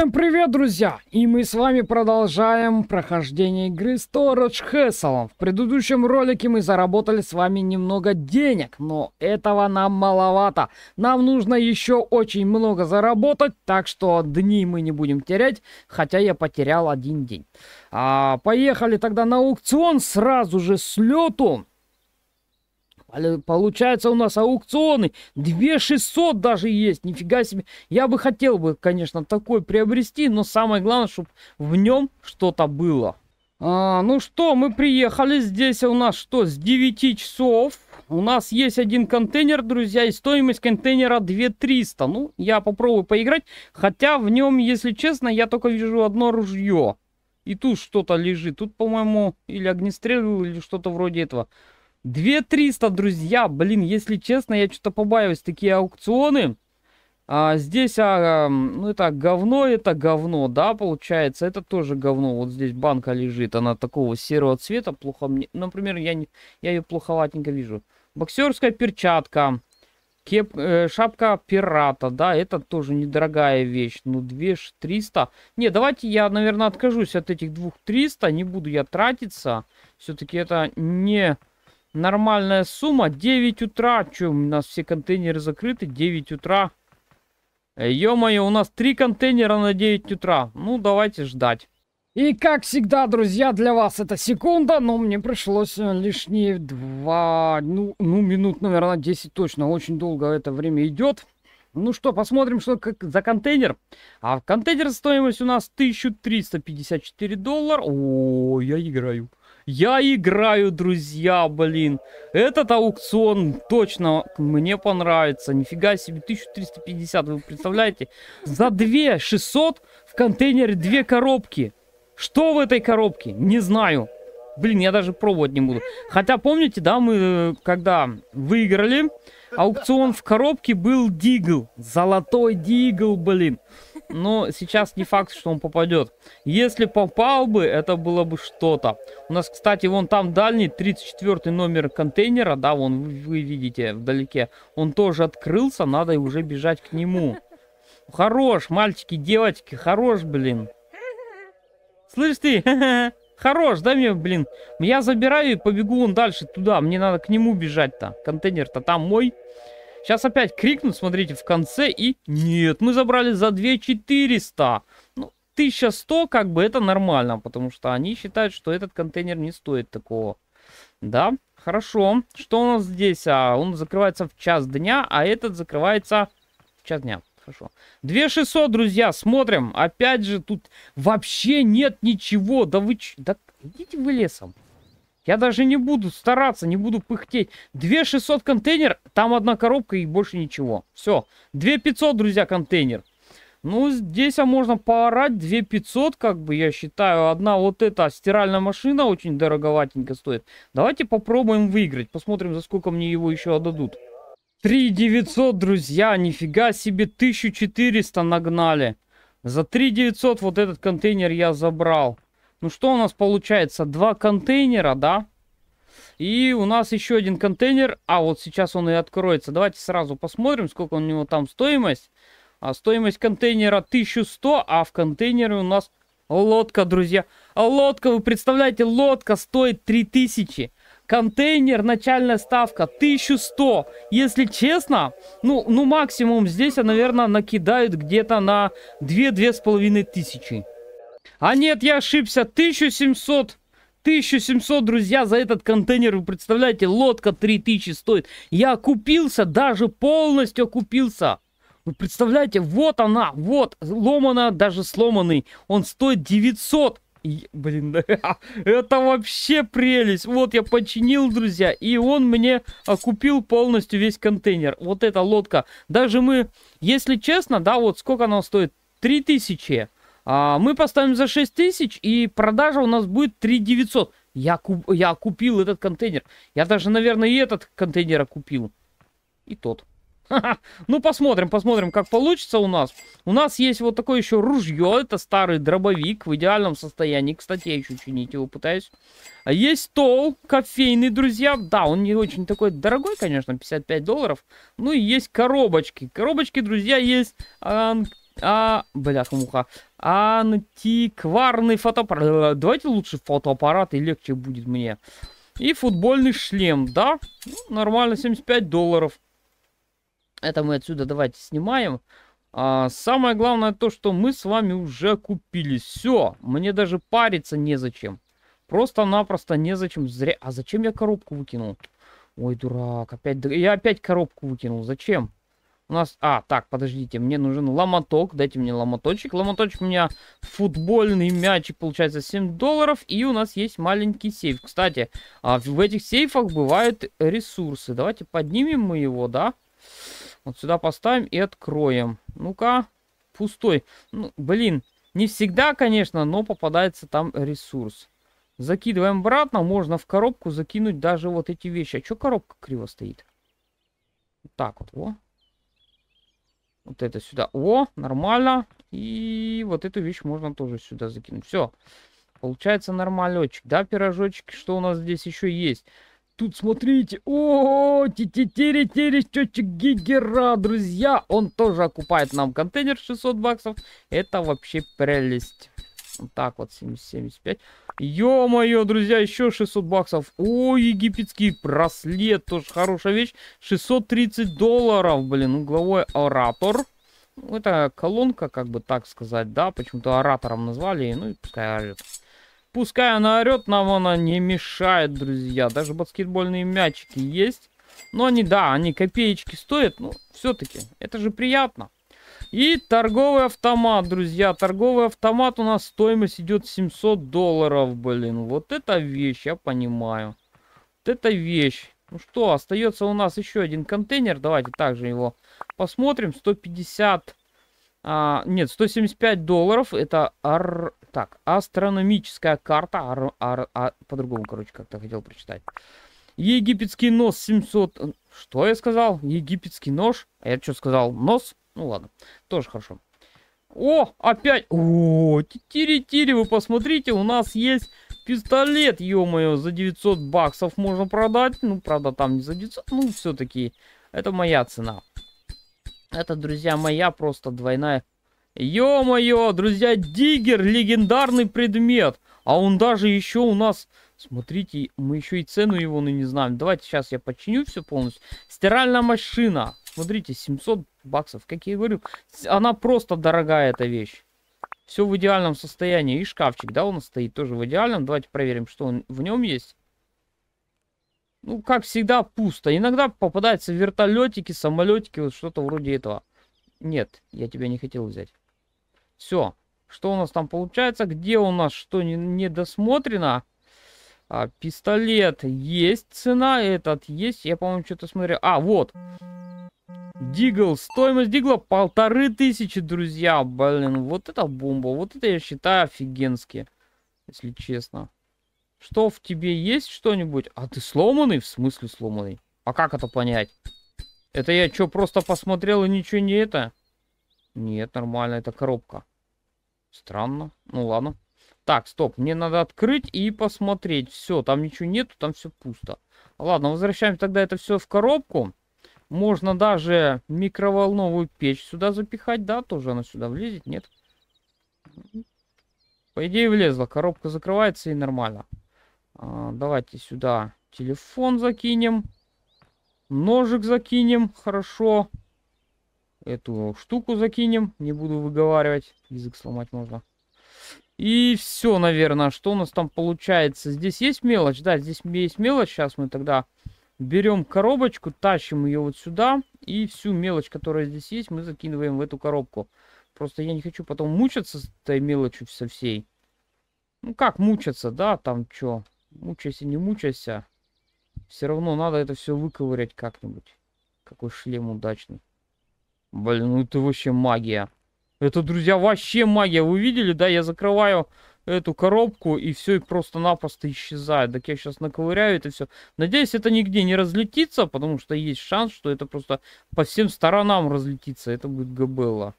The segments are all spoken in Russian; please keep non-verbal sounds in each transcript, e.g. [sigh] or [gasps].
Всем привет, друзья! И мы с вами продолжаем прохождение игры Storage Hassle. В предыдущем ролике мы заработали с вами немного денег, но этого нам маловато. Нам нужно еще очень много заработать, так что дни мы не будем терять, хотя я потерял один день. А, поехали тогда на аукцион сразу же с лету. Получается у нас аукционы 2600 даже есть, нифига себе. Я бы хотел бы, конечно, такой приобрести, но самое главное, чтобы в нем что-то было. А, ну что, мы приехали, здесь у нас что, с 9 часов. У нас есть один контейнер, друзья, и стоимость контейнера 2300. Ну, я попробую поиграть, хотя в нем, если честно, я только вижу одно ружье. И тут что-то лежит, тут, по-моему, или огнестрел, или что-то вроде этого. 2300, друзья. Блин, если честно, я что-то побаиваюсь. Такие аукционы. А здесь, а, ну это говно, это говно, да, получается. Это тоже говно. Вот здесь банка лежит. Она такого серого цвета. Плохо мне... Например, я, не... я ее плоховатенько вижу. Боксерская перчатка. Кеп... Э, шапка пирата, да, это тоже недорогая вещь. Ну, 2300. Не, давайте я, наверное, откажусь от этих 2300. Не буду я тратиться. Все-таки это не Нормальная сумма. 9 утра. Че, у нас все контейнеры закрыты. 9 утра. Э, ё-моё, у нас три контейнера на 9 утра. Ну, давайте ждать. И как всегда, друзья, для вас это секунда, но мне пришлось э, лишние два, ну, ну минут, наверное, 10 точно. Очень долго это время идет. Ну что, посмотрим, что как за контейнер. А в контейнер стоимость у нас 1354 доллара. О, я играю. Я играю, друзья, блин. Этот аукцион точно мне понравится. Нифига себе, 1350, вы представляете? За 2 600 в контейнере две коробки. Что в этой коробке? Не знаю. Блин, я даже пробовать не буду. Хотя, помните, да, мы когда выиграли, аукцион в коробке был Дигл. Золотой Дигл, блин но сейчас не факт, что он попадет. Если попал бы, это было бы что-то. У нас, кстати, вон там дальний 34 номер контейнера, да, вон вы видите вдалеке, он тоже открылся, надо уже бежать к нему. Хорош, мальчики, девочки, хорош, блин. Слышь ты, [laughs] хорош, дай мне, блин. Я забираю и побегу он дальше туда, мне надо к нему бежать-то. Контейнер-то там мой. Сейчас опять крикнут, смотрите, в конце, и нет, мы забрали за 2400. Ну, 1100, как бы, это нормально, потому что они считают, что этот контейнер не стоит такого. Да, хорошо. Что у нас здесь? А, он закрывается в час дня, а этот закрывается в час дня. Хорошо. 2600, друзья, смотрим. Опять же, тут вообще нет ничего. Да вы... Да идите вы лесом. Я даже не буду стараться, не буду пыхтеть. 2600 контейнер, там одна коробка и больше ничего. Все. 2500, друзья, контейнер. Ну, здесь а можно поорать 2500, как бы, я считаю. Одна вот эта стиральная машина очень дороговатенько стоит. Давайте попробуем выиграть. Посмотрим, за сколько мне его еще отдадут. 3900, друзья, нифига себе, 1400 нагнали. За 3900 вот этот контейнер я забрал. Ну что у нас получается? Два контейнера, да? И у нас еще один контейнер. А, вот сейчас он и откроется. Давайте сразу посмотрим, сколько у него там стоимость. А стоимость контейнера 1100, а в контейнере у нас лодка, друзья. лодка, вы представляете, лодка стоит 3000. Контейнер, начальная ставка 1100. Если честно, ну, ну максимум здесь, наверное, накидают где-то на 2-2500. А нет, я ошибся. 1700. 1700, друзья, за этот контейнер. Вы представляете, лодка 3000 стоит. Я окупился, даже полностью окупился. Вы представляете, вот она, вот, ломана, даже сломанный. Он стоит 900. И, блин, [laughs] это вообще прелесть. Вот я починил, друзья, и он мне окупил полностью весь контейнер. Вот эта лодка. Даже мы, если честно, да, вот сколько она стоит? 3000. А, мы поставим за 6 тысяч, и продажа у нас будет 3 900. Я, куп, я купил этот контейнер. Я даже, наверное, и этот контейнер купил. И тот. [laughs] Ну, посмотрим, посмотрим, как получится у нас. У нас есть вот такое еще ружье. Это старый дробовик в идеальном состоянии. Кстати, я еще чинить его пытаюсь. А есть стол кофейный, друзья. Да, он не очень такой дорогой, конечно, 55 долларов. Ну, и есть коробочки. Коробочки, друзья, есть а, бляха муха. Антикварный фотоаппарат. Давайте лучше фотоаппарат, и легче будет мне. И футбольный шлем, да? Ну, нормально, 75 долларов. Это мы отсюда давайте снимаем. А, самое главное то, что мы с вами уже купили. Все, мне даже париться незачем. Просто-напросто незачем. Зря. А зачем я коробку выкинул? Ой, дурак, опять... Я опять коробку выкинул. Зачем? У нас... А, так, подождите, мне нужен ломоток. Дайте мне ломоточек. Ломоточек у меня футбольный мячик, получается, 7 долларов. И у нас есть маленький сейф. Кстати, а, в этих сейфах бывают ресурсы. Давайте поднимем мы его, да? Вот сюда поставим и откроем. Ну-ка, пустой. Ну, блин, не всегда, конечно, но попадается там ресурс. Закидываем обратно. Можно в коробку закинуть даже вот эти вещи. А что коробка криво стоит? Так вот, во. Вот это сюда. О, нормально. И вот эту вещь можно тоже сюда закинуть. Все. Получается нормалечек. Да, пирожочек, что у нас здесь еще есть? Тут смотрите. О, тетеречечек Гигера, друзья. Он тоже окупает нам контейнер 600 баксов. Это вообще прелесть. Вот Так, вот 70 75. Ё-моё, друзья, еще 600 баксов. О, египетский браслет, тоже хорошая вещь. 630 долларов, блин, угловой оратор. Ну, это колонка, как бы так сказать, да, почему-то оратором назвали, ну и пускай орет. Пускай она орет, нам она не мешает, друзья. Даже баскетбольные мячики есть. Но они, да, они копеечки стоят, Ну все-таки это же приятно. И торговый автомат, друзья. Торговый автомат у нас стоимость идет 700 долларов, блин. Вот это вещь, я понимаю. Вот это вещь. Ну что, остается у нас еще один контейнер. Давайте также его посмотрим. 150... А, нет, 175 долларов. Это ар... так, астрономическая карта. Ар... Ар... А... По-другому, короче, как-то хотел прочитать. Египетский нос 700... Что я сказал? Египетский нож? А я что сказал? Нос? Ну ладно, тоже хорошо. О, опять. О, тири-тири, вы посмотрите, у нас есть пистолет, ё-моё, за 900 баксов можно продать. Ну, правда, там не за 900, ну, все таки это моя цена. Это, друзья, моя просто двойная. Ё-моё, друзья, диггер, легендарный предмет. А он даже еще у нас... Смотрите, мы еще и цену его не знаем. Давайте сейчас я починю все полностью. Стиральная машина. Смотрите, 700 баксов. Как я и говорю, она просто дорогая эта вещь. Все в идеальном состоянии. И шкафчик, да, у нас стоит тоже в идеальном. Давайте проверим, что он, в нем есть. Ну, как всегда, пусто. Иногда попадаются вертолетики, самолетики, вот что-то вроде этого. Нет, я тебя не хотел взять. Все. Что у нас там получается? Где у нас что не, досмотрено? А, пистолет есть цена, этот есть. Я, по-моему, что-то смотрю. А, вот. Дигл, стоимость дигла полторы тысячи, друзья. Блин, вот это бомба. Вот это я считаю офигенски, если честно. Что в тебе есть что-нибудь? А ты сломанный? В смысле сломанный? А как это понять? Это я что, просто посмотрел и ничего не это? Нет, нормально, это коробка. Странно. Ну ладно. Так, стоп, мне надо открыть и посмотреть. Все, там ничего нету, там все пусто. Ладно, возвращаем тогда это все в коробку. Можно даже микроволновую печь сюда запихать, да, тоже она сюда влезет, нет? По идее влезла, коробка закрывается и нормально. А, давайте сюда телефон закинем. Ножик закинем, хорошо. Эту штуку закинем, не буду выговаривать, язык сломать можно. И все, наверное, что у нас там получается. Здесь есть мелочь, да, здесь есть мелочь, сейчас мы тогда Берем коробочку, тащим ее вот сюда. И всю мелочь, которая здесь есть, мы закидываем в эту коробку. Просто я не хочу потом мучаться с этой мелочью со всей. Ну как мучаться, да, там что? Мучайся, не мучайся. Все равно надо это все выковырять как-нибудь. Какой шлем удачный. Блин, ну это вообще магия. Это, друзья, вообще магия. Вы видели, да? Я закрываю эту коробку, и все, и просто-напросто исчезает. Так я сейчас наковыряю это все. Надеюсь, это нигде не разлетится, потому что есть шанс, что это просто по всем сторонам разлетится. Это будет габелла.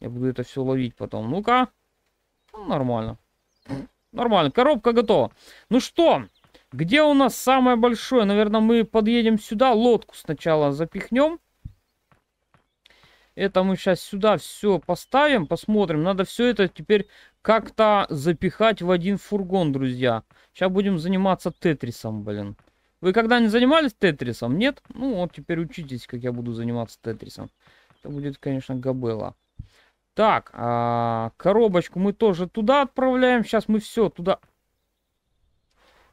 Я буду это все ловить потом. Ну-ка. Ну, нормально. Нормально. Коробка готова. Ну что, где у нас самое большое? Наверное, мы подъедем сюда. Лодку сначала запихнем. Это мы сейчас сюда все поставим, посмотрим. Надо все это теперь как-то запихать в один фургон, друзья. Сейчас будем заниматься тетрисом, блин. Вы когда-нибудь занимались тетрисом? Нет? Ну, вот теперь учитесь, как я буду заниматься тетрисом. Это будет, конечно, габела. Так, а, коробочку мы тоже туда отправляем. Сейчас мы все туда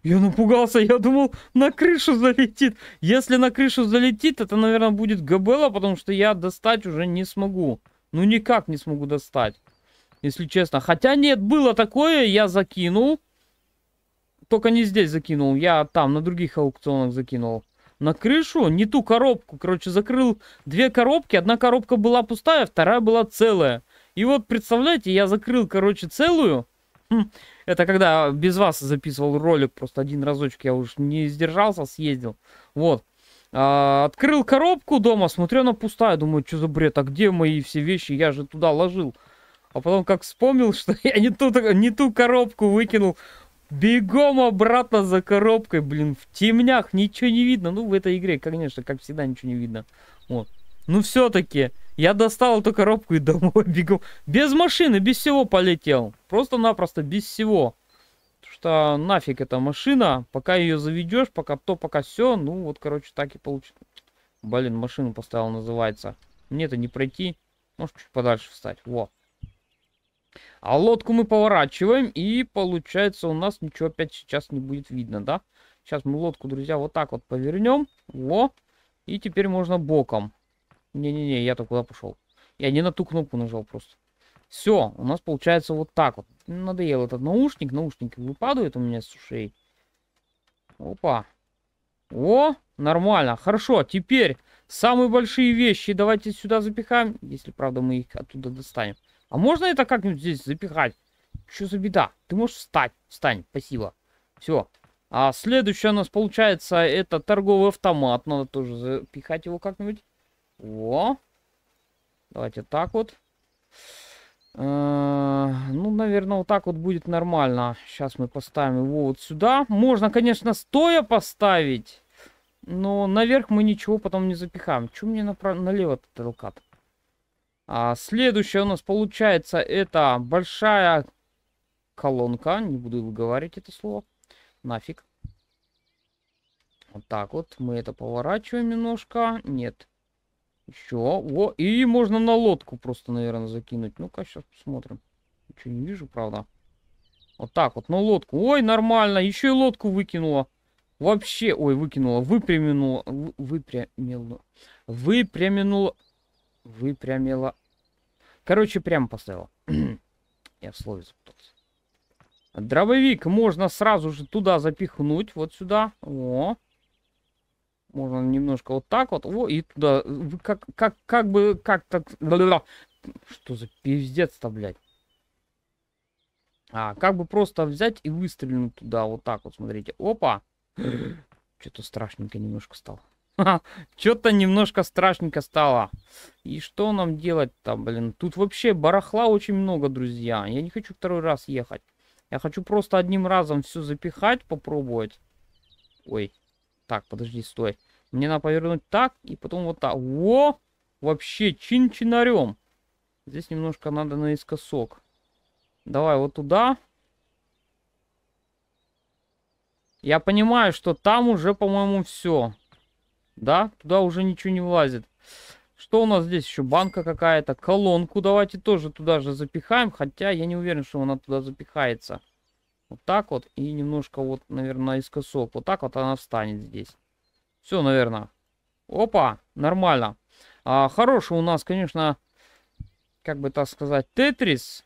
я напугался, я думал, на крышу залетит. Если на крышу залетит, это, наверное, будет Габела, потому что я достать уже не смогу. Ну, никак не смогу достать, если честно. Хотя нет, было такое, я закинул. Только не здесь закинул, я там, на других аукционах закинул. На крышу, не ту коробку, короче, закрыл две коробки. Одна коробка была пустая, вторая была целая. И вот, представляете, я закрыл, короче, целую. [clears throat] Это когда без вас записывал ролик, просто один разочек я уж не сдержался, съездил. Вот. А, открыл коробку дома, смотрю, она пустая. Думаю, что за бред, а где мои все вещи? Я же туда ложил. А потом как вспомнил, [laughs] что я не ту, не ту коробку выкинул. Бегом обратно за коробкой, блин, в темнях, ничего не видно. Ну, в этой игре, конечно, как всегда, ничего не видно. Вот. Ну все-таки, я достал эту коробку и домой [laughs] бегу. Без машины, без всего полетел. Просто-напросто без всего. Потому что нафиг эта машина. Пока ее заведешь, пока то, пока все. Ну вот, короче, так и получится. Блин, машину поставил, называется. мне это не пройти. Может, чуть подальше встать. Во. А лодку мы поворачиваем, и получается у нас ничего опять сейчас не будет видно, да? Сейчас мы лодку, друзья, вот так вот повернем. Во. И теперь можно боком. Не-не-не, я-то куда пошел? Я не на ту кнопку нажал просто. Все, у нас получается вот так вот. Надоел этот наушник. наушники выпадают у меня с ушей. Опа. О, нормально. Хорошо, теперь самые большие вещи давайте сюда запихаем. Если, правда, мы их оттуда достанем. А можно это как-нибудь здесь запихать? Что за беда? Ты можешь встать. Встань, спасибо. Все. А следующее у нас получается это торговый автомат. Надо тоже запихать его как-нибудь. О! Давайте так вот. Э, ну, наверное, вот так вот будет нормально. Сейчас мы поставим его вот сюда. Можно, конечно, стоя поставить. Но наверх мы ничего потом не запихаем. Чем мне налево-то толкат? А следующая у нас получается это большая колонка. Не буду выговаривать это слово. Нафиг. Вот так вот. Мы это поворачиваем немножко. Нет. Еще. О, и можно на лодку просто, наверное, закинуть. Ну-ка, сейчас посмотрим. Ничего не вижу, правда. Вот так вот, на лодку. Ой, нормально. Еще и лодку выкинула. Вообще, ой, выкинула, выпрямила, выпрямила, выпрямила, выпрямила. Короче, прям поставила. [clears throat] Я в слове запутался. Дробовик можно сразу же туда запихнуть, вот сюда. О, можно немножко вот так вот, о, и туда, э, как, как, как бы, как так, что за пиздец-то, блядь. А, как бы просто взять и выстрелить туда, вот так вот, смотрите, опа. Что-то страшненько немножко стало. [laughs] Что-то немножко страшненько стало. И что нам делать-то, блин? Тут вообще барахла очень много, друзья. Я не хочу второй раз ехать. Я хочу просто одним разом все запихать, попробовать. Ой, так, подожди, стой. Мне надо повернуть так, и потом вот так. Во! Вообще, чин-чинарем. Здесь немножко надо наискосок. Давай вот туда. Я понимаю, что там уже, по-моему, все. Да? Туда уже ничего не влазит. Что у нас здесь еще? Банка какая-то. Колонку давайте тоже туда же запихаем. Хотя я не уверен, что она туда запихается. Вот так вот. И немножко вот, наверное, наискосок. Вот так вот она встанет здесь. Все, наверное. Опа, нормально. А, хороший у нас, конечно, как бы так сказать, тетрис.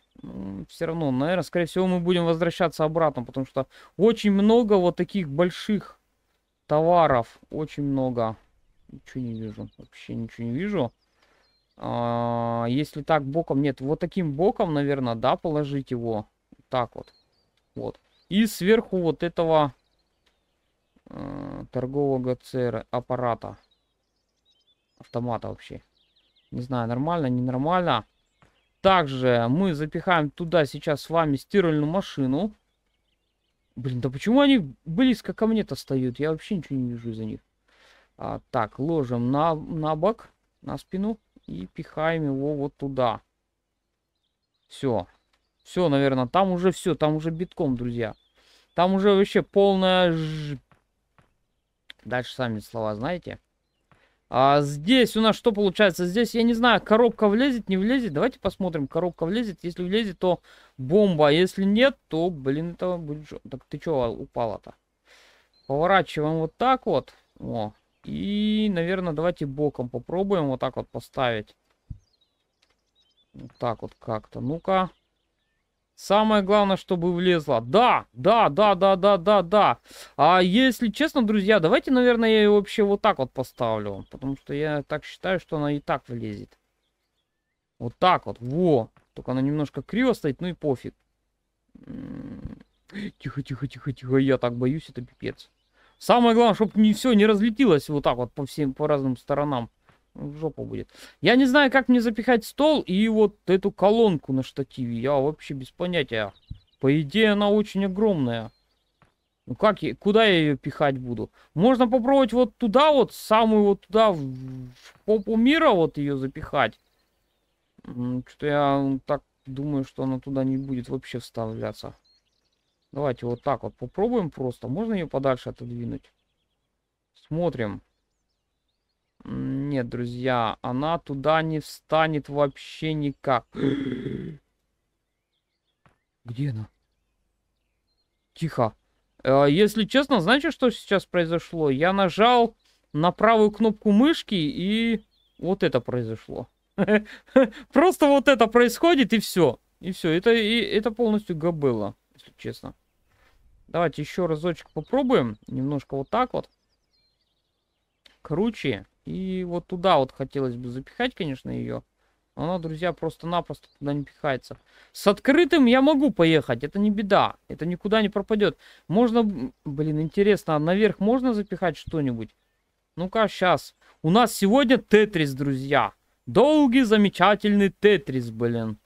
все равно, наверное, скорее всего, мы будем возвращаться обратно, потому что очень много вот таких больших товаров. Очень много. Ничего не вижу. Вообще ничего не вижу. А, если так боком... Нет, вот таким боком, наверное, да, положить его. Так вот. Вот. И сверху вот этого э, торгового ЦР аппарата. Автомата вообще. Не знаю, нормально, ненормально. Также мы запихаем туда сейчас с вами стиральную машину. Блин, да почему они близко ко мне-то встают? Я вообще ничего не вижу из-за них. А, так, ложим на, на бок, на спину и пихаем его вот туда. Все. Все, наверное, там уже все, там уже битком, друзья. Там уже вообще полная... Ж... Дальше сами слова знаете. А здесь у нас что получается? Здесь, я не знаю, коробка влезет, не влезет. Давайте посмотрим, коробка влезет. Если влезет, то бомба. А если нет, то, блин, это будет... Так ты чего а, упала-то? Поворачиваем вот так вот. О. И, наверное, давайте боком попробуем вот так вот поставить. Вот так вот как-то. Ну-ка. Самое главное, чтобы влезла. Да, да, да, да, да, да, да. А если честно, друзья, давайте, наверное, я ее вообще вот так вот поставлю. Потому что я так считаю, что она и так влезет. Вот так вот. Во. Только она немножко криво стоит, ну и пофиг. М-м-м. Тихо, тихо, тихо, тихо. Я так боюсь, это пипец. Самое главное, чтобы не все не разлетелось вот так вот по всем, по разным сторонам в жопу будет. Я не знаю, как мне запихать стол и вот эту колонку на штативе. Я вообще без понятия. По идее, она очень огромная. Ну как, я, куда я ее пихать буду? Можно попробовать вот туда вот, самую вот туда, в, в попу мира вот ее запихать. Что то я так думаю, что она туда не будет вообще вставляться. Давайте вот так вот попробуем просто. Можно ее подальше отодвинуть? Смотрим. Нет, друзья, она туда не встанет вообще никак. [gasps] Где она? Тихо. Э, если честно, знаете, что сейчас произошло? Я нажал на правую кнопку мышки, и вот это произошло. [laughs] Просто вот это происходит, и все. И все. Это, и, это полностью габела, если честно. Давайте еще разочек попробуем. Немножко вот так вот. Круче. И вот туда вот хотелось бы запихать, конечно, ее. Она, друзья, просто-напросто туда не пихается. С открытым я могу поехать, это не беда. Это никуда не пропадет. Можно, блин, интересно, а наверх можно запихать что-нибудь? Ну-ка, сейчас. У нас сегодня тетрис, друзья. Долгий, замечательный тетрис, блин.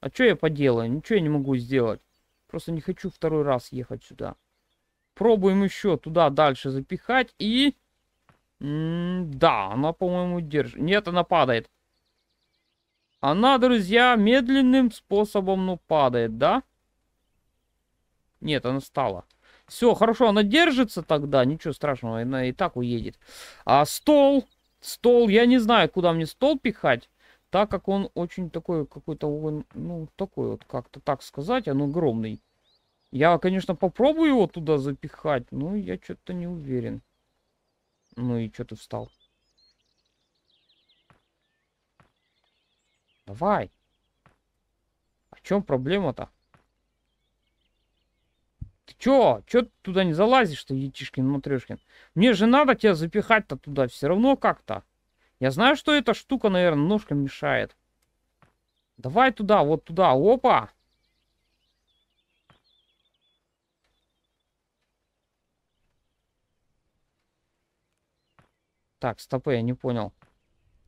А что я поделаю? Ничего я не могу сделать. Просто не хочу второй раз ехать сюда. Пробуем еще туда дальше запихать и... М -м да, она, по-моему, держит. Нет, она падает. Она, друзья, медленным способом, ну, падает, да? Нет, она стала. Все, хорошо, она держится тогда, ничего страшного, она и так уедет. А стол, стол, я не знаю, куда мне стол пихать, так как он очень такой, какой-то, ну, такой вот, как-то так сказать, он огромный. Я, конечно, попробую его туда запихать, но я что-то не уверен. Ну и что ты встал? Давай. А в чем проблема-то? Ты чё? Чё ты туда не залазишь-то, Етишкин, Матрешкин? Мне же надо тебя запихать-то туда, все равно как-то. Я знаю, что эта штука, наверное, ножка мешает. Давай туда, вот туда, опа. Так, стопы, я не понял.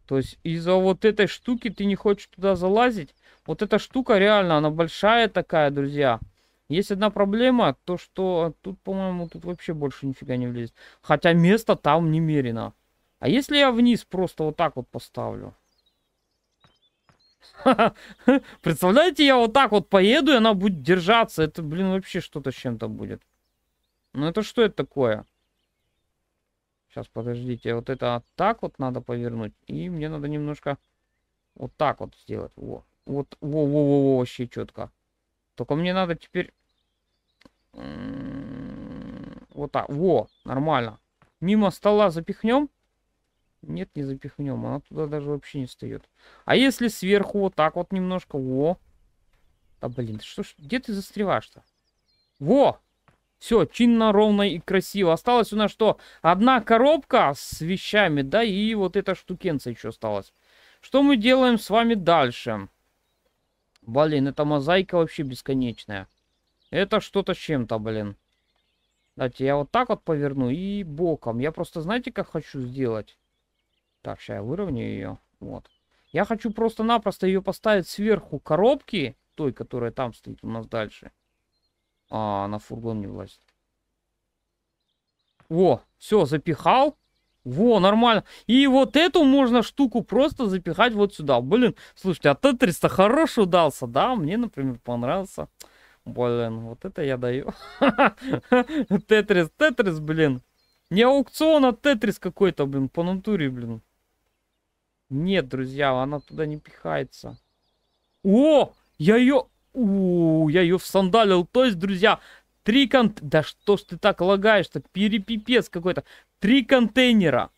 То есть из-за вот этой штуки ты не хочешь туда залазить. Вот эта штука реально, она большая такая, друзья. Есть одна проблема, то что тут, по-моему, тут вообще больше нифига не влезет. Хотя место там немерено. А если я вниз просто вот так вот поставлю? [laughs] Представляете, я вот так вот поеду, и она будет держаться. Это, блин, вообще что-то с чем-то будет. Ну это что это такое? Сейчас, подождите. Вот это так вот надо повернуть. И мне надо немножко вот так вот сделать. Во. Вот, во-во-во, вообще четко. Только мне надо теперь... Вот так. Во, нормально. Мимо стола запихнем? Нет, не запихнем. Она туда даже вообще не встает. А если сверху вот так вот немножко? Во. Да блин, что ж, где ты застреваешь-то? Во! Все, чинно, ровно и красиво. Осталось у нас что? Одна коробка с вещами, да, и вот эта штукенца еще осталась. Что мы делаем с вами дальше? Блин, эта мозаика вообще бесконечная. Это что-то с чем-то, блин. Давайте я вот так вот поверну и боком. Я просто, знаете, как хочу сделать? Так, сейчас я выровняю ее. Вот. Я хочу просто-напросто ее поставить сверху коробки, той, которая там стоит у нас дальше. А, на фургон не влазит. Во, все, запихал. Во, нормально. И вот эту можно штуку просто запихать вот сюда. Блин, слушайте, а тетрис-то хороший удался, да? Мне, например, понравился. Блин, вот это я даю. [laughs] Тетрис, Тетрис, блин. Не аукцион, а Тетрис какой-то, блин, по натуре, блин. Нет, друзья, она туда не пихается. О, я ее... У, я ее всандалил. То есть, друзья, три кон... Да что ж ты так лагаешь-то? Перепипец какой-то. Три контейнера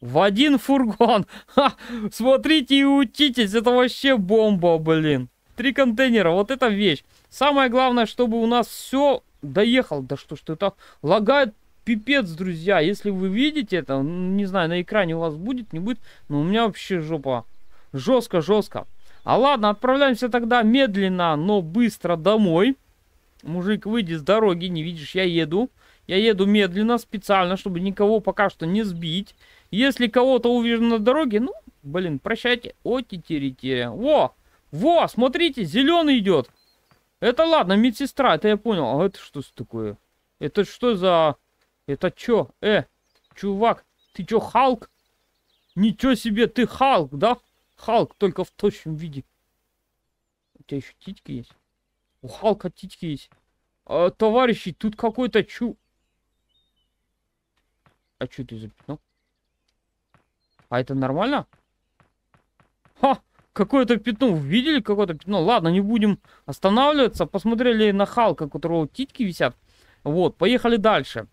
в один фургон. [laughs] Ха, смотрите и учитесь, это вообще бомба, блин. Три контейнера, вот эта вещь. Самое главное, чтобы у нас все доехало. Да что ж ты так лагает пипец, друзья. Если вы видите это, не знаю, на экране у вас будет, не будет, но у меня вообще жопа. Жестко, жестко. А ладно, отправляемся тогда медленно, но быстро домой. Мужик, выйди с дороги, не видишь, я еду. Я еду медленно, специально, чтобы никого пока что не сбить. Если кого-то увижу на дороге, ну, блин, прощайте. О, тетерите. Во, во, смотрите, зеленый идет. Это ладно, медсестра, это я понял. А это что такое? Это что за... Это чё? Э, чувак, ты чё, Халк? Ничего себе, ты Халк, да? Халк только в тощем виде. У тебя еще титьки есть? У Халка титьки есть. А, товарищи, тут какой-то чу... А что ты за пятно? А это нормально? Ха! Какое-то пятно. Видели какое-то пятно? Ладно, не будем останавливаться. Посмотрели на Халка, у которого титьки висят. Вот, поехали дальше.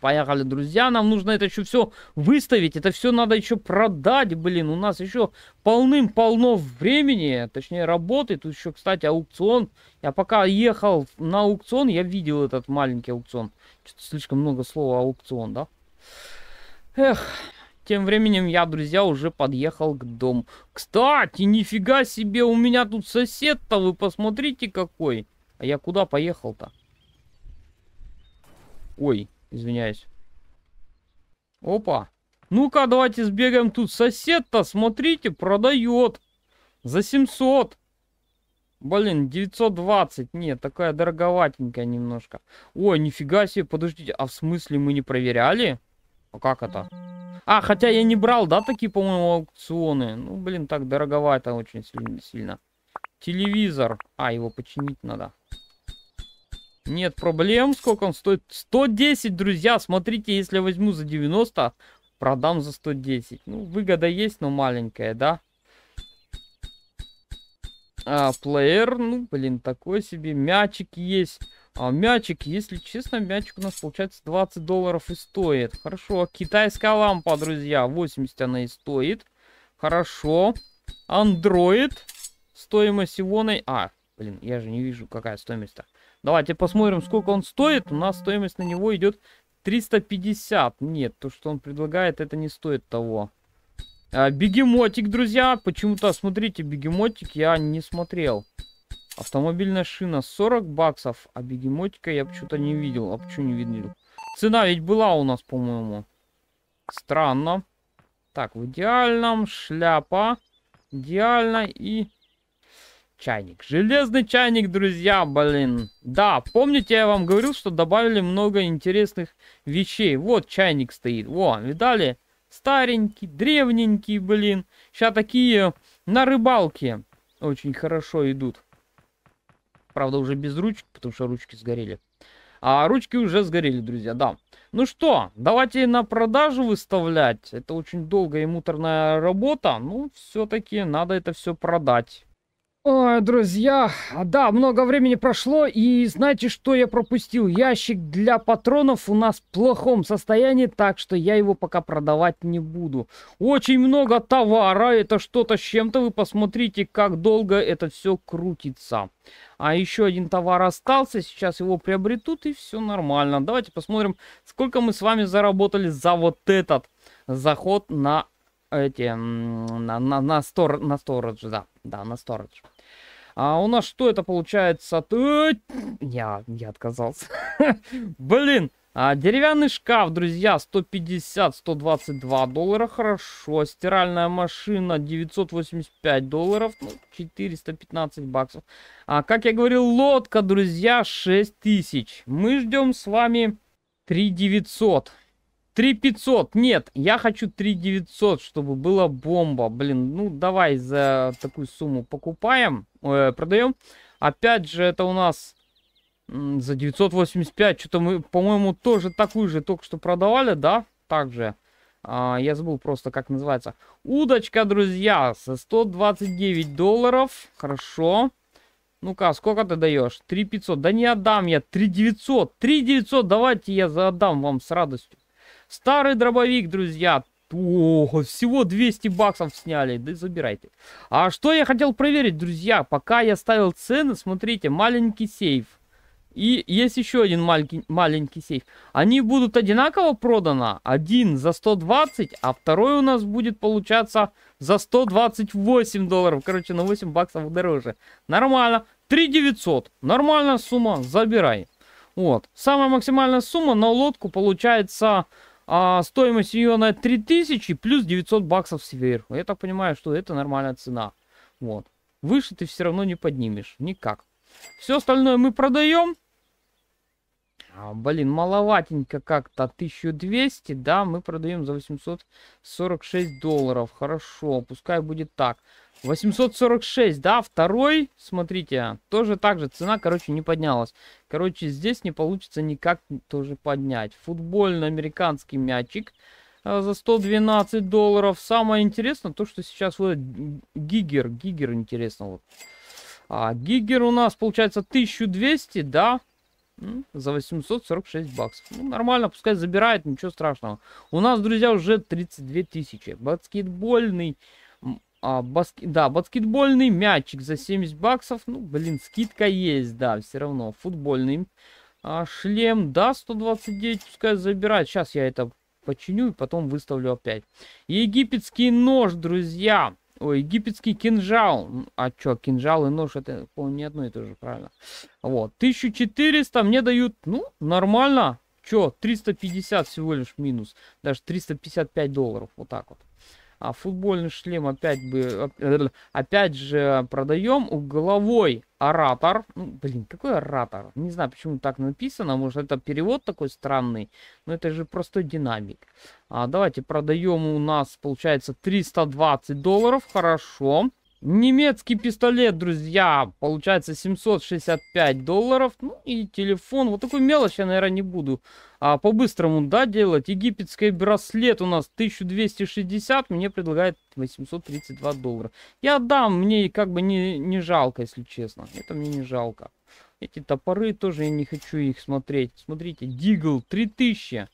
Поехали, друзья, нам нужно это еще все выставить, это все надо еще продать, блин, у нас еще полным-полно времени, точнее работы, тут еще, кстати, аукцион, я пока ехал на аукцион, я видел этот маленький аукцион, что-то слишком много слова аукцион, да? Эх, тем временем я, друзья, уже подъехал к дому. Кстати, нифига себе, у меня тут сосед-то, вы посмотрите какой. А я куда поехал-то? Ой, Извиняюсь. Опа. Ну-ка, давайте сбегаем тут. Сосед-то, смотрите, продает. За 700. Блин, 920. Нет, такая дороговатенькая немножко. Ой, нифига себе, подождите. А в смысле мы не проверяли? А как это? А, хотя я не брал, да, такие, по-моему, аукционы? Ну, блин, так дороговато очень сильно. сильно. Телевизор. А, его починить надо. Нет проблем. Сколько он стоит? 110, друзья. Смотрите, если я возьму за 90, продам за 110. Ну, выгода есть, но маленькая, да? А, плеер, ну, блин, такой себе. Мячик есть. А мячик, если честно, мячик у нас получается 20 долларов и стоит. Хорошо, а китайская лампа, друзья, 80 она и стоит. Хорошо. Андроид. Стоимость Ионой. А, блин, я же не вижу, какая стоимость-то. Давайте посмотрим, сколько он стоит. У нас стоимость на него идет 350. Нет, то, что он предлагает, это не стоит того. А, бегемотик, друзья. Почему-то, смотрите, бегемотик я не смотрел. Автомобильная шина 40 баксов, а бегемотика я почему-то не видел. А почему не видел? Цена ведь была у нас, по-моему. Странно. Так, в идеальном шляпа. Идеально и чайник. Железный чайник, друзья, блин. Да, помните, я вам говорил, что добавили много интересных вещей. Вот чайник стоит. Во, видали? Старенький, древненький, блин. Сейчас такие на рыбалке очень хорошо идут. Правда, уже без ручки, потому что ручки сгорели. А ручки уже сгорели, друзья, да. Ну что, давайте на продажу выставлять. Это очень долгая и муторная работа. Ну, все-таки надо это все продать. Ой, друзья, да, много времени прошло, и знаете, что я пропустил? Ящик для патронов у нас в плохом состоянии, так что я его пока продавать не буду. Очень много товара, это что-то с чем-то, вы посмотрите, как долго это все крутится. А еще один товар остался, сейчас его приобретут, и все нормально. Давайте посмотрим, сколько мы с вами заработали за вот этот заход на эти на на на стор на сторож да да на сторож а у нас что это получается? Ты... Я, я отказался. [laughs] Блин. А, деревянный шкаф, друзья, 150-122 доллара, хорошо. Стиральная машина 985 долларов, ну, 415 баксов. А, как я говорил, лодка, друзья, 6000. Мы ждем с вами 3900. 3500, нет, я хочу 3900, чтобы была бомба. Блин, ну давай за такую сумму покупаем, э, продаем. Опять же, это у нас за 985, что-то мы, по-моему, тоже такую же только что продавали, да? Также. А, я забыл просто, как называется. Удочка, друзья, за 129 долларов. Хорошо. Ну-ка, сколько ты даешь? 3500. Да не отдам я, 3900. 3900 давайте я задам вам с радостью. Старый дробовик, друзья. Ого, всего 200 баксов сняли, да и забирайте. А что я хотел проверить, друзья, пока я ставил цены, смотрите, маленький сейф. И есть еще один маленький, маленький сейф. Они будут одинаково проданы. Один за 120, а второй у нас будет получаться за 128 долларов. Короче, на 8 баксов дороже. Нормально. 3 900. Нормальная сумма. Забирай. Вот. Самая максимальная сумма на лодку получается а стоимость ее на 3000 плюс 900 баксов сверху. Я так понимаю, что это нормальная цена. Вот. Выше ты все равно не поднимешь. Никак. Все остальное мы продаем. А, блин, маловатенько как-то. 1200, да, мы продаем за 846 долларов. Хорошо, пускай будет так. Так. 846, да, второй, смотрите, тоже так же, цена, короче, не поднялась. Короче, здесь не получится никак тоже поднять. Футбольно-американский мячик э, за 112 долларов. Самое интересное, то, что сейчас вот гигер, гигер интересно. Вот. А, гигер у нас получается 1200, да, за 846 баксов. Ну, нормально, пускай забирает, ничего страшного. У нас, друзья, уже 32 тысячи. Баскетбольный а, баск... Да, баскетбольный мячик за 70 баксов. Ну, блин, скидка есть, да, все равно. Футбольный а, шлем, да, 129, пускай забирать Сейчас я это починю и потом выставлю опять. Египетский нож, друзья. Ой, египетский кинжал. А чё, кинжал и нож, это, по-моему, не одно и то же, правильно. Вот, 1400 мне дают, ну, нормально. Чё, 350 всего лишь минус. Даже 355 долларов, вот так вот. А футбольный шлем опять бы, опять же, продаем. Угловой оратор. Ну, блин, какой оратор? Не знаю, почему так написано. Может, это перевод такой странный. Но это же простой динамик. А, давайте продаем у нас, получается, 320 долларов. Хорошо. Немецкий пистолет, друзья, получается 765 долларов. Ну и телефон, вот такую мелочь я, наверное, не буду а, по-быстрому, да, делать. Египетский браслет у нас 1260, мне предлагает 832 доллара. Я дам, мне как бы не, не жалко, если честно. Это мне не жалко. Эти топоры тоже я не хочу их смотреть. Смотрите, Дигл 3000.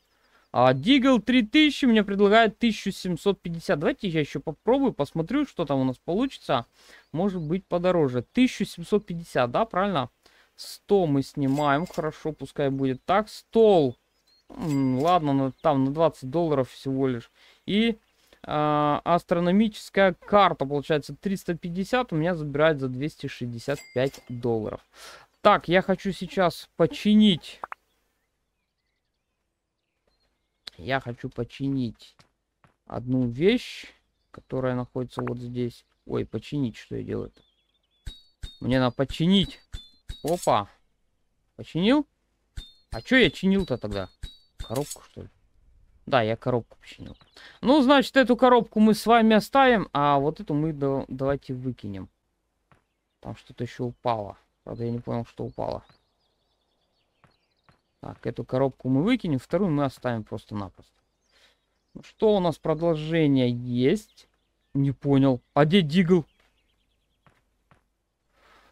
А Дигл 3000 мне предлагает 1750. Давайте я еще попробую, посмотрю, что там у нас получится. Может быть подороже. 1750, да, правильно? 100 мы снимаем, хорошо, пускай будет так. Стол. Ладно, на, там на 20 долларов всего лишь. И э, астрономическая карта, получается, 350 у меня забирает за 265 долларов. Так, я хочу сейчас починить я хочу починить одну вещь, которая находится вот здесь. Ой, починить, что я делаю? -то? Мне надо починить. Опа. Починил? А что я чинил-то тогда? Коробку, что ли? Да, я коробку починил. Ну, значит, эту коробку мы с вами оставим, а вот эту мы давайте выкинем. Там что-то еще упало. Правда, я не понял, что упало. Так, эту коробку мы выкинем, вторую мы оставим просто-напросто. Ну, что у нас продолжение есть? Не понял. А где Дигл?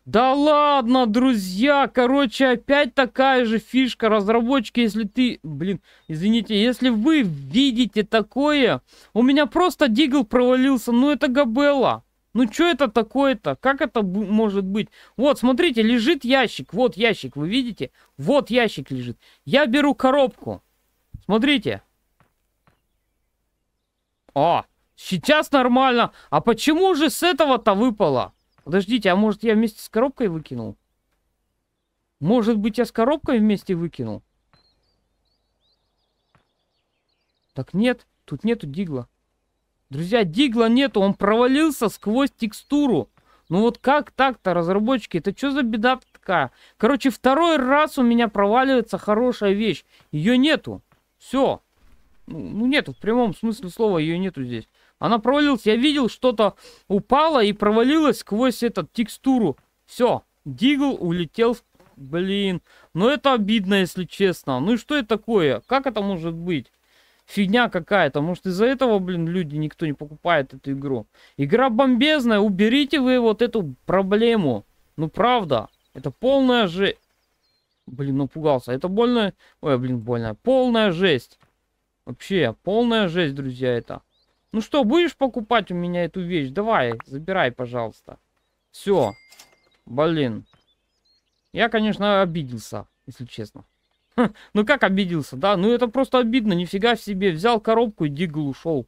Да ладно, друзья, короче, опять такая же фишка. Разработчики, если ты... Блин, извините, если вы видите такое... У меня просто Дигл провалился, ну это Габелла. Ну что это такое-то? Как это может быть? Вот, смотрите, лежит ящик. Вот ящик, вы видите? Вот ящик лежит. Я беру коробку. Смотрите. О, сейчас нормально. А почему же с этого-то выпало? Подождите, а может я вместе с коробкой выкинул? Может быть я с коробкой вместе выкинул? Так нет, тут нету дигла. Друзья, дигла нету, он провалился сквозь текстуру. Ну вот как так-то, разработчики? Это что за беда такая? Короче, второй раз у меня проваливается хорошая вещь. Ее нету. Все. Ну, ну, нету, в прямом смысле слова ее нету здесь. Она провалилась. Я видел, что-то упало и провалилось сквозь эту текстуру. Все. Дигл улетел. Блин. Ну это обидно, если честно. Ну и что это такое? Как это может быть? фигня какая-то. Может, из-за этого, блин, люди, никто не покупает эту игру. Игра бомбезная, уберите вы вот эту проблему. Ну, правда, это полная же... Блин, напугался. Это больно... Ой, блин, больно. Полная жесть. Вообще, полная жесть, друзья, это. Ну что, будешь покупать у меня эту вещь? Давай, забирай, пожалуйста. Все. Блин. Я, конечно, обиделся, если честно. Ха, [laughs] ну как обиделся, да? Ну это просто обидно, нифига в себе. Взял коробку и дигл ушел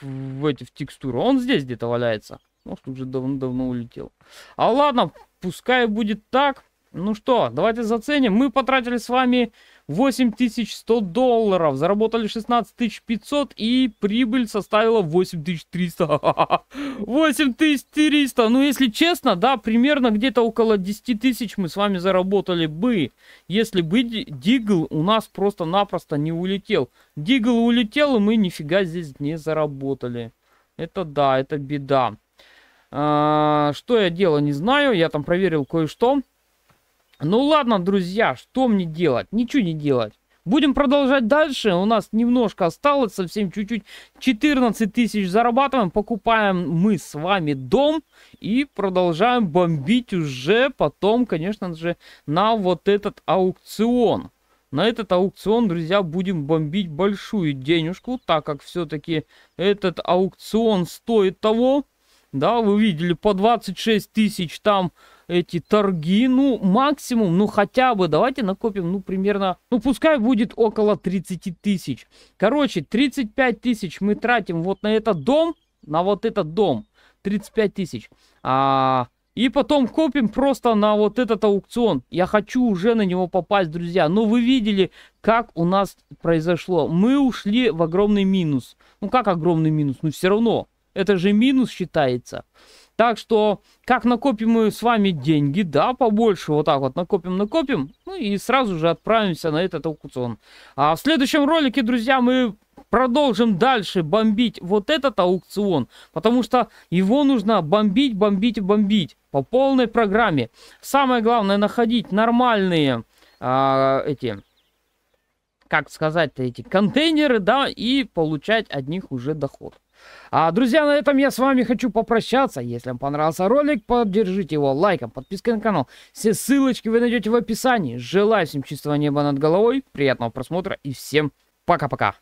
в, в эти в текстуры. Он здесь где-то валяется. Может, ну, уже давно-давно улетел. А ладно, пускай будет так. Ну что, давайте заценим. Мы потратили с вами 8100 долларов, заработали 16500 и прибыль составила 8300. 8300! [laughs] Ну, если честно, да, примерно где-то около 10 тысяч мы с вами заработали бы, если бы Дигл у нас просто-напросто не улетел. Дигл улетел, и мы нифига здесь не заработали. Это да, это беда. А, что я делал, не знаю. Я там проверил кое-что. Ну ладно, друзья, что мне делать? Ничего не делать. Будем продолжать дальше. У нас немножко осталось, совсем чуть-чуть. 14 тысяч зарабатываем. Покупаем мы с вами дом. И продолжаем бомбить уже потом, конечно же, на вот этот аукцион. На этот аукцион, друзья, будем бомбить большую денежку, так как все-таки этот аукцион стоит того. Да, вы видели, по 26 тысяч там эти торги, ну, максимум, ну, хотя бы, давайте накопим, ну, примерно, ну, пускай будет около 30 тысяч. Короче, 35 тысяч мы тратим вот на этот дом, на вот этот дом, 35 тысяч. А, и потом копим просто на вот этот аукцион. Я хочу уже на него попасть, друзья. Но ну, вы видели, как у нас произошло. Мы ушли в огромный минус. Ну как огромный минус? Ну все равно. Это же минус считается. Так что, как накопим мы с вами деньги, да, побольше, вот так вот накопим, накопим, ну и сразу же отправимся на этот аукцион. А в следующем ролике, друзья, мы продолжим дальше бомбить вот этот аукцион, потому что его нужно бомбить, бомбить, бомбить по полной программе. Самое главное находить нормальные а, эти как сказать-то эти контейнеры, да, и получать от них уже доход. А, друзья, на этом я с вами хочу попрощаться. Если вам понравился ролик, поддержите его лайком, подпиской на канал. Все ссылочки вы найдете в описании. Желаю всем чистого неба над головой, приятного просмотра и всем пока-пока.